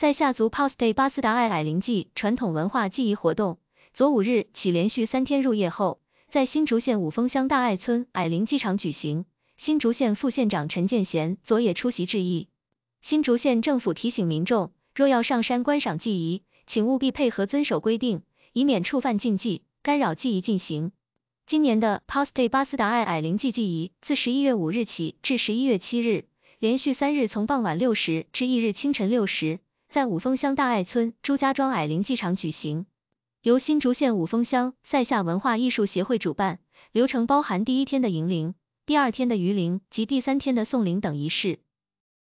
在下足 s t 泰巴斯达爱矮灵祭传统文化祭仪活动，昨五日起连续三天入夜后，在新竹县五峰乡大爱村矮灵祭场举行。新竹县副县长陈建贤昨夜出席致意。新竹县政府提醒民众，若要上山观赏祭仪，请务必配合遵守规定，以免触犯禁忌，干扰祭仪进行。今年的 s t 泰巴斯达爱矮灵祭祭仪，自十一月五日起至十一月七日，连续三日，从傍晚六时至翌日清晨六时。在五峰乡大爱村朱家庄矮灵祭场举行，由新竹县五峰乡塞下文化艺术协会主办，流程包含第一天的迎灵、第二天的鱼灵及第三天的送灵等仪式。